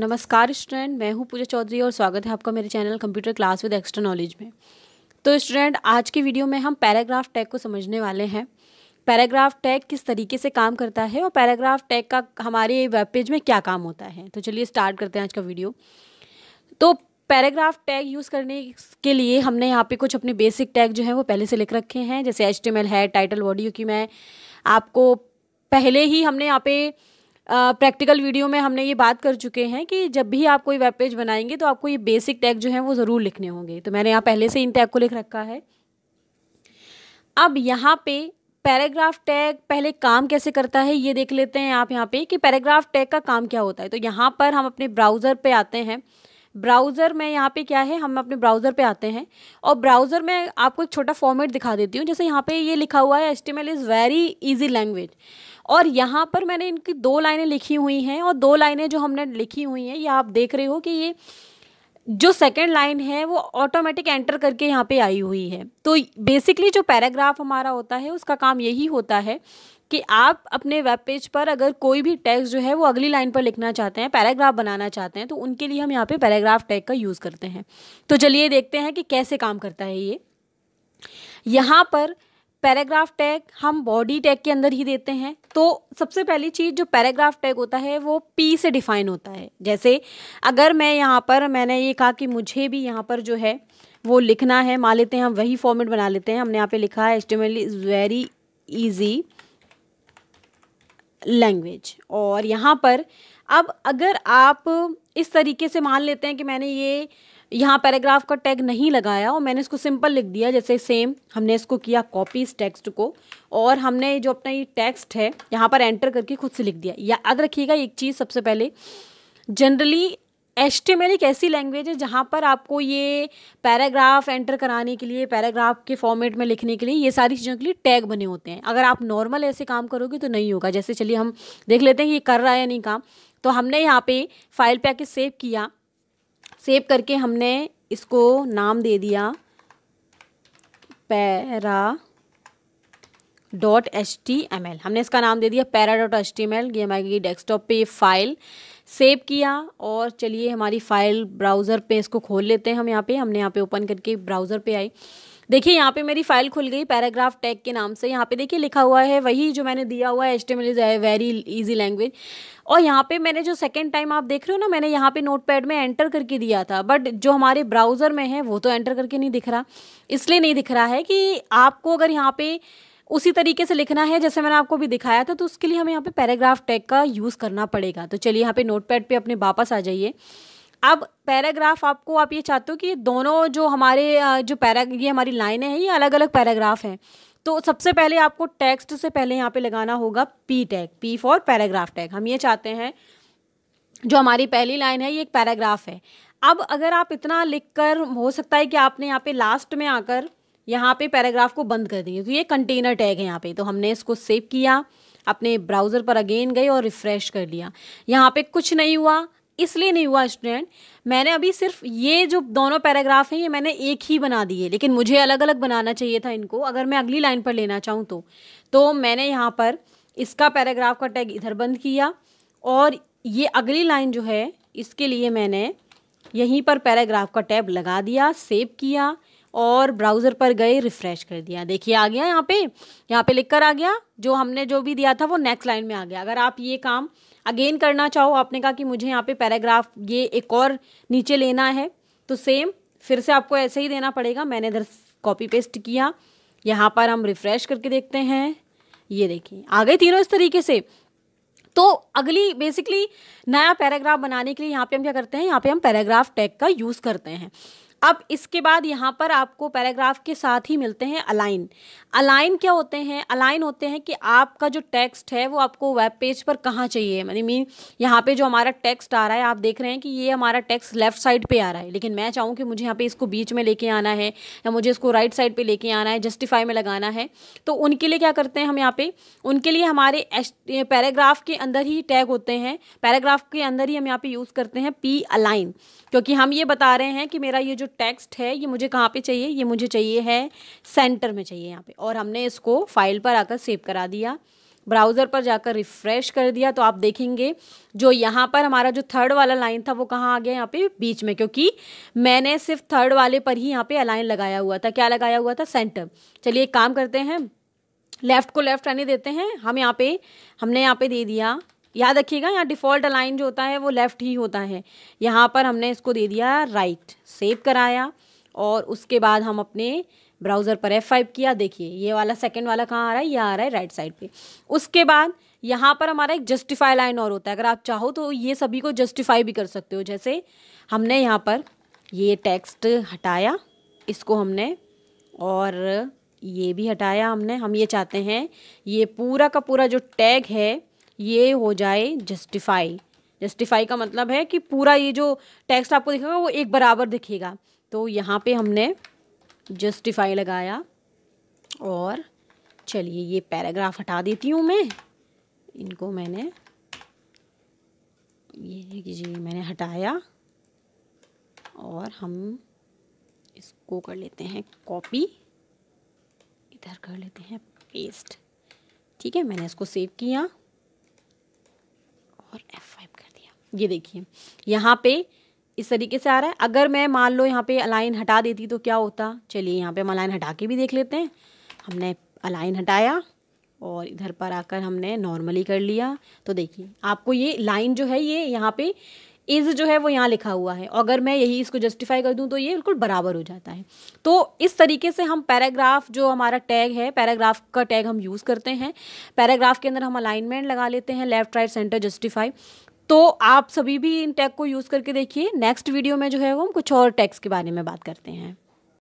नमस्कार स्टूडेंट मैं हूं पूजा चौधरी और स्वागत है आपका मेरे channel computer class with extra knowledge में तो स्टूडेंट आज की वीडियो में हम पैराग्राफ टैग को समझने वाले हैं पैराग्राफ टैग किस तरीके से काम करता है और पैराग्राफ टैग का हमारे वेब पेज में क्या काम होता है तो चलिए स्टार्ट करते हैं आज का वीडियो तो पैराग्राफ टैग यूज़ करने के लिए हमने यहाँ पे कुछ अपने बेसिक टैग जो है वो पहले से लिख रखे हैं जैसे एच है टाइटल बॉडी क्योंकि मैं आपको पहले ही हमने यहाँ पे प्रैक्टिकल वीडियो में हमने ये बात कर चुके हैं कि जब भी आप कोई वेब पेज बनाएंगे तो आपको ये बेसिक टैग जो है वो ज़रूर लिखने होंगे तो मैंने यहाँ पहले से इन टैग को लिख रखा है अब यहाँ पे पैराग्राफ टैग पहले काम कैसे करता है ये देख लेते हैं आप यहाँ पे कि पैराग्राफ टैग का काम क्या होता है तो यहाँ पर हम अपने ब्राउज़र पे आते हैं ब्राउज़र में यहाँ पे क्या है हम अपने ब्राउज़र पे आते हैं और ब्राउज़र में आपको एक छोटा फॉर्मेट दिखा देती हूँ जैसे यहाँ पे ये लिखा हुआ है HTML is very easy language और यहाँ पर मैंने इनकी दो लाइनें लिखी हुई हैं और दो लाइनें जो हमने लिखी हुई हैं ये आप देख रहे हो कि ये जो सेकेंड लाइन है वो ऑटोमेटिक एंटर करके यहाँ पे आई हुई है तो बेसिकली जो पैराग्राफ हमारा होता है उसका काम यही होता है कि आप अपने वेब पेज पर अगर कोई भी टैक्स जो है वो अगली लाइन पर लिखना चाहते हैं पैराग्राफ बनाना चाहते हैं तो उनके लिए हम यहाँ पे पैराग्राफ टैग का यूज़ करते हैं तो चलिए देखते हैं कि कैसे काम करता है ये यहाँ पर पैराग्राफ टैग हम बॉडी टैग के अंदर ही देते हैं तो सबसे पहली चीज़ जो पैराग्राफ टैग होता है वो पी से डिफाइन होता है जैसे अगर मैं यहाँ पर मैंने ये कहा कि मुझे भी यहाँ पर जो है वो लिखना है मान लेते हैं हम वही फॉर्मेट बना लेते हैं हमने यहाँ पे लिखा है HTML is very easy language और यहाँ पर अब अगर आप इस तरीके से मान लेते हैं कि मैंने ये यहाँ पैराग्राफ का टैग नहीं लगाया और मैंने इसको सिंपल लिख दिया जैसे सेम हमने इसको किया कॉपी इस टेक्स्ट को और हमने जो अपना ये टेक्स्ट है यहाँ पर एंटर करके खुद से लिख दिया याद रखिएगा एक चीज़ सबसे पहले जनरली एस्टिमेल एक ऐसी लैंग्वेज है जहाँ पर आपको ये पैराग्राफ एंटर कराने के लिए पैराग्राफ के फॉर्मेट में लिखने के लिए ये सारी चीज़ों के लिए टैग बने होते हैं अगर आप नॉर्मल ऐसे काम करोगे तो नहीं होगा जैसे चलिए हम देख लेते हैं ये कर रहा है या नहीं काम तो हमने यहाँ पे फाइल पे आके सेव किया सेव करके हमने इसको नाम दे दिया para dot H T M L हमने इसका नाम दे दिया para dot H T M L ये हमारी डेस्कटॉप पे फाइल सेव किया और चलिए हमारी फ़ाइल ब्राउज़र पे इसको खोल लेते हैं हम यहाँ पे हमने यहाँ पे ओपन करके ब्राउज़र पे आई देखिए यहाँ पे मेरी फाइल खुल गई पैराग्राफ टैग के नाम से यहाँ पे देखिए लिखा हुआ है वही जो मैंने दिया हुआ है H is very easy language और यहाँ पे मैंने जो सेकेंड टाइम आप देख रहे हो ना मैंने यहाँ पे नोटपैड में एंटर करके दिया था बट जो हमारे ब्राउज़र में है वो तो एंटर करके नहीं दिख रहा इसलिए नहीं दिख रहा है कि आपको अगर यहाँ पर उसी तरीके से लिखना है जैसे मैंने आपको भी दिखाया था तो उसके लिए हमें यहाँ पर पैराग्राफ टैग का यूज़ करना पड़ेगा तो चलिए यहाँ पे नोट पे अपने वापस आ जाइए अब पैराग्राफ आपको आप ये चाहते हो कि दोनों जो हमारे जो पैरा ये हमारी लाइनें हैं ये अलग अलग पैराग्राफ हैं तो सबसे पहले आपको टेक्स्ट से पहले यहाँ पे लगाना होगा P tag P for paragraph tag हम ये चाहते हैं जो हमारी पहली लाइन है ये एक पैराग्राफ है अब अगर आप इतना लिख कर हो सकता है कि आपने यहाँ पे लास्ट में आकर यहाँ पे पैराग्राफ को बंद कर दिए तो ये कंटेनर टैग है यहाँ पे तो हमने इसको सेव किया अपने ब्राउज़र पर अगेन गए और रिफ़्रेश कर लिया यहाँ पे कुछ नहीं हुआ इसलिए नहीं हुआ स्टूडेंट मैंने अभी सिर्फ ये जो दोनों पैराग्राफ हैं ये मैंने एक ही बना दिए लेकिन मुझे अलग अलग बनाना चाहिए था इनको अगर मैं अगली लाइन पर लेना चाहूँ तो तो मैंने यहाँ पर इसका पैराग्राफ का टैग इधर बंद किया और ये अगली लाइन जो है इसके लिए मैंने यहीं पर पैराग्राफ का टैब लगा दिया सेव किया और ब्राउज़र पर गए रिफ़्रेश कर दिया देखिए आ गया यहाँ पे यहाँ पे लिख कर आ गया जो हमने जो भी दिया था वो नेक्स्ट लाइन में आ गया अगर आप ये काम अगेन करना चाहो आपने कहा कि मुझे यहाँ पे पैराग्राफ ये एक और नीचे लेना है तो सेम फिर से आपको ऐसे ही देना पड़ेगा मैंने इधर कॉपी पेस्ट किया यहाँ पर हम रिफ़्रेश करके देखते हैं ये देखिए आ गए तीनों इस तरीके से तो अगली बेसिकली नया पैराग्राफ बनाने के लिए यहाँ पे हम क्या करते हैं यहाँ पे हम पैराग्राफ टैग का यूज़ करते हैं अब इसके बाद यहाँ पर आपको पैराग्राफ के साथ ही मिलते हैं अलाइन अलाइन क्या होते हैं अलाइन होते हैं कि आपका जो टेक्स्ट है वो आपको वेब पेज पर कहाँ चाहिए मैंने मीन यहाँ पे जो हमारा टेक्स्ट आ रहा है आप देख रहे हैं कि ये हमारा टेक्स्ट लेफ्ट साइड पे आ रहा है लेकिन मैं चाहूँ कि मुझे यहाँ पे इसको बीच में लेके आना है या मुझे इसको राइट साइड पर लेके आना है जस्टिफाई में लगाना है तो उनके लिए क्या करते हैं हम यहाँ पे उनके लिए हमारे पैराग्राफ के अंदर ही टैग होते हैं पैराग्राफ के अंदर ही हम यहाँ पर यूज़ करते हैं पी अलाइन क्योंकि हम ये बता रहे हैं कि मेरा ये जो टेक्स्ट है ये मुझे कहाँ पे चाहिए ये मुझे चाहिए है सेंटर में चाहिए यहाँ पे और हमने इसको फाइल पर आकर सेव करा दिया ब्राउज़र पर जाकर रिफ़्रेश कर दिया तो आप देखेंगे जो यहाँ पर हमारा जो थर्ड वाला लाइन था वो कहाँ आ गया यहाँ पे बीच में क्योंकि मैंने सिर्फ थर्ड वाले पर ही यहाँ पे अलाइन लगाया हुआ था क्या लगाया हुआ था सेंटर चलिए एक काम करते हैं लेफ़्ट को लेफ़्ट रहने देते हैं हम यहाँ पे हमने यहाँ पे दे दिया याद रखिएगा यहाँ डिफ़ॉल्ट अलाइन जो होता है वो लेफ़्ट ही होता है यहाँ पर हमने इसको दे दिया राइट सेव कराया और उसके बाद हम अपने ब्राउज़र पर एफ़ फाइव किया देखिए ये वाला सेकेंड वाला कहाँ आ रहा है यह आ रहा है राइट साइड पे उसके बाद यहाँ पर हमारा एक जस्टिफाई लाइन और होता है अगर आप चाहो तो ये सभी को जस्टिफाई भी कर सकते हो जैसे हमने यहाँ पर ये टेक्स्ट हटाया इसको हमने और ये भी हटाया हमने हम ये चाहते हैं ये पूरा का पूरा जो टैग है ये हो जाए जस्टिफाई जस्टिफाई का मतलब है कि पूरा ये जो टेक्स्ट आपको दिखेगा वो एक बराबर दिखेगा तो यहाँ पे हमने जस्टिफाई लगाया और चलिए ये पैराग्राफ हटा देती हूँ मैं इनको मैंने ये जी मैंने हटाया और हम इसको कर लेते हैं कॉपी इधर कर लेते हैं पेस्ट ठीक है मैंने इसको सेव किया और एफ फाइव कर दिया ये देखिए यहाँ पे इस तरीके से आ रहा है अगर मैं मान लो यहाँ पे अलाइन हटा देती तो क्या होता चलिए यहाँ पे हम अलाइन हटा के भी देख लेते हैं हमने अलाइन हटाया और इधर पर आकर हमने नॉर्मली कर लिया तो देखिए आपको ये लाइन जो है ये यहाँ पे इज़ जो है वो यहाँ लिखा हुआ है अगर मैं यही इसको जस्टिफाई कर दूँ तो ये बिल्कुल बराबर हो जाता है तो इस तरीके से हम पैराग्राफ जो हमारा टैग है पैराग्राफ का टैग हम यूज़ करते हैं पैराग्राफ के अंदर हम अलाइनमेंट लगा लेते हैं लेफ्ट राइट सेंटर जस्टिफाई तो आप सभी भी इन टैग को यूज़ करके देखिए नेक्स्ट वीडियो में जो है वो हम कुछ और टैग्स के बारे में बात करते हैं